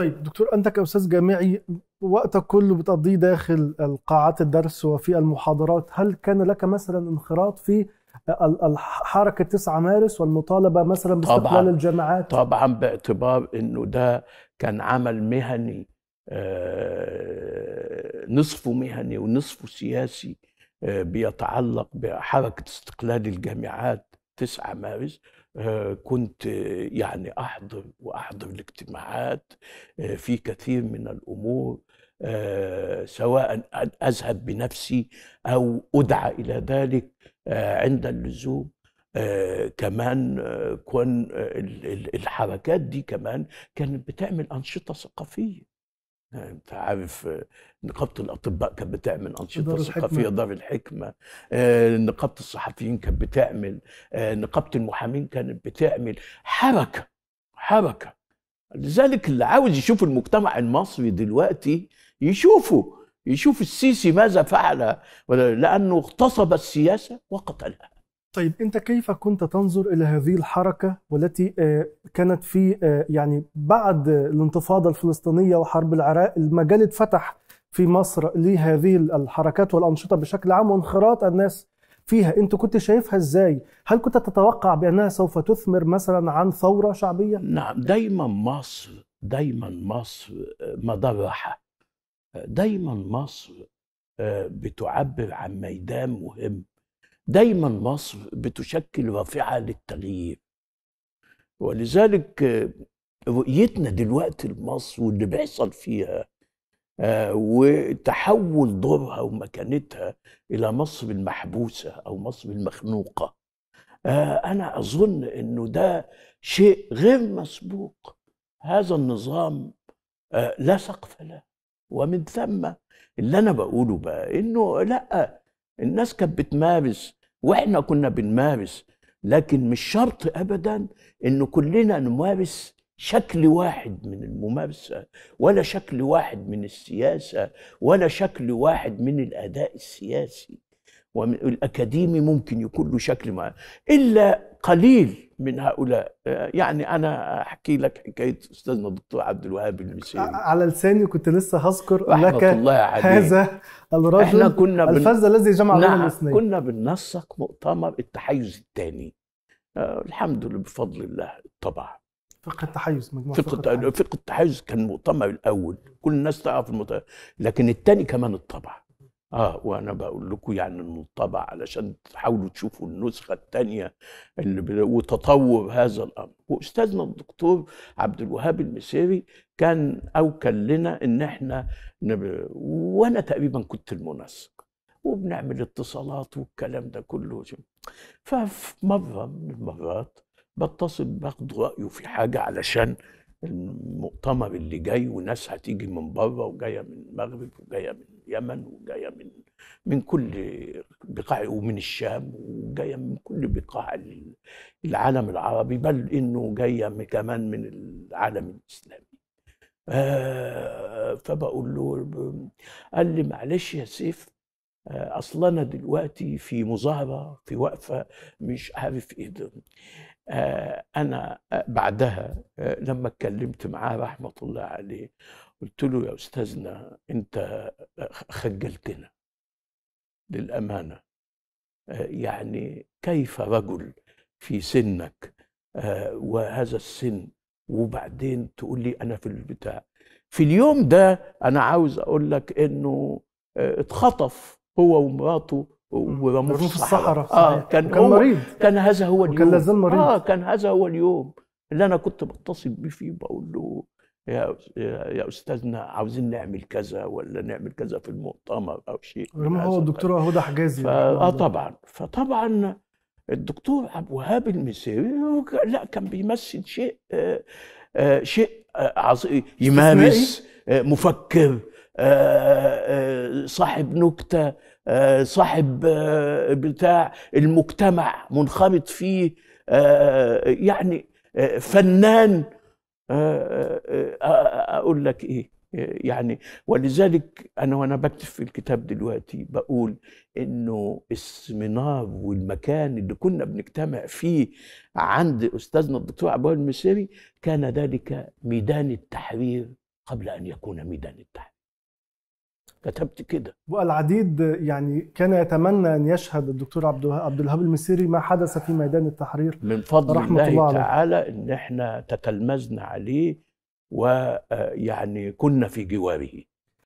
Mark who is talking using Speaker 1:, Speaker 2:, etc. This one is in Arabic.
Speaker 1: طيب دكتور انت كاستاذ جامعي وقتك كله بتقضيه داخل قاعات الدرس وفي المحاضرات هل كان لك مثلا انخراط في الحركة 9 مارس والمطالبه مثلا باستقلال
Speaker 2: الجامعات طبعا باعتبار انه ده كان عمل مهني آه، نصفه مهني ونصفه سياسي آه، بيتعلق بحركه استقلال الجامعات 9 مارس آه، كنت آه، يعني احضر واحضر الاجتماعات آه، في كثير من الامور سواء اذهب بنفسي او ادعى الى ذلك عند اللزوم آه كمان آه كون آه الحركات دي كمان كانت بتعمل أنشطة ثقافية انت عارف نقابه الاطباء كانت بتعمل انشطه ثقافيه دار الحكمه آه، نقابه الصحفيين كانت بتعمل آه، نقابه المحامين كانت بتعمل حركه حركه لذلك اللي عاوز يشوف المجتمع المصري دلوقتي يشوفه يشوف السيسي ماذا فعل لانه اغتصب السياسه وقتلها
Speaker 1: طيب انت كيف كنت تنظر الى هذه الحركه والتي آه، كانت في آه، يعني بعد الانتفاضه الفلسطينيه وحرب العراق المجال اتفتح في مصر لهذه الحركات والانشطه بشكل عام وانخراط الناس فيها انت كنت شايفها ازاي هل كنت تتوقع بانها سوف تثمر مثلا عن ثوره شعبيه
Speaker 2: نعم دايما مصر دايما مصر آه، مدرحه دايما مصر بتعبر عن ميدان مهم دايما مصر بتشكل رافعة للتغيير ولذلك آه، رؤيتنا دلوقتي لمصر واللي بيحصل فيها آه، وتحول دورها ومكانتها إلى مصر المحبوسة أو مصر المخنوقة آه، أنا أظن أنه ده شيء غير مسبوق هذا النظام لا سقف له ومن ثم اللي أنا بقوله بقى أنه لأ الناس كانت بتمارس واحنا كنا بنمارس لكن مش شرط ابدا انه كلنا نمارس شكل واحد من الممارسه ولا شكل واحد من السياسه ولا شكل واحد من الاداء السياسي والأكاديمي ممكن يكون له شكل ما إلا قليل من هؤلاء يعني أنا أحكي لك حكاية أستاذنا الدكتور عبد الوهاب
Speaker 1: المسيري على لساني كنت لسه هذكر لك الله عليه. هذا الرجل كنا الفذ الذي جمع نعم بين الاثنين
Speaker 2: كنا بننسق مؤتمر التحيز الثاني آه، الحمد لله بفضل الله طبعا
Speaker 1: فقه التحيز مجموعه فقه التحيز
Speaker 2: فقه التحيز كان المؤتمر الاول كل الناس تعرف المؤتمر لكن الثاني كمان الطبع اه وانا بقول لكم يعني انه طبع علشان تحاولوا تشوفوا النسخه الثانيه اللي وتطور هذا الامر واستاذنا الدكتور عبد الوهاب المسيري كان اوكل لنا ان احنا نب... وانا تقريبا كنت المنسق وبنعمل اتصالات والكلام ده كله ففي مره من المرات بتصل باخد رايه في حاجه علشان المؤتمر اللي جاي وناس هتيجي من بره وجايه من المغرب وجايه من اليمن وجايه من من كل بقاع ومن الشام وجايه من كل بقاع العالم العربي بل انه جايه كمان من العالم الاسلامي آه فبقول له قال لي معلش يا سيف آه، اصل انا دلوقتي في مظاهره في وقفه مش عارف ايه ده آه انا آه، بعدها آه لما اتكلمت معاه رحمه الله عليه قلت له يا استاذنا انت خجلتنا للأمانة آه، يعني كيف رجل في سنك آه، وهذا السن وبعدين تقول لي أنا في البتاع في اليوم ده أنا عاوز أقول لك إنه آه، اتخطف هو ومراته ورموه في الصحراء اه كان, كان مريض كان هذا هو اليوم كان لازال مريض اه كان هذا هو اليوم اللي انا كنت بتصل بيه فيه بقول له يا يا استاذنا عاوزين نعمل كذا ولا نعمل كذا في المؤتمر او شيء ما هو الدكتور
Speaker 1: هدى حجازي اه طبعا
Speaker 2: فطبعا الدكتور عبد الوهاب المسيري لا كان بيمثل شيء آه، آه، شيء آه، عظيم يمارس مفكر صاحب نكته صاحب بتاع المجتمع منخرط فيه يعني فنان آه، آه، آه، اقول لك ايه يعني ولذلك انا وانا بكتب في الكتاب دلوقتي بقول انه السمينار والمكان اللي كنا بنجتمع فيه عند استاذنا الدكتور عبد المسيري كان ذلك ميدان التحرير قبل ان يكون ميدان التحرير كتبت كده
Speaker 1: والعديد يعني كان يتمنى ان يشهد الدكتور عبد عبد الوهاب المسيري ما حدث في ميدان التحرير من
Speaker 2: فضل رحمة الله, الله تعالى ان احنا تتلمذنا عليه ويعني كنا في جواره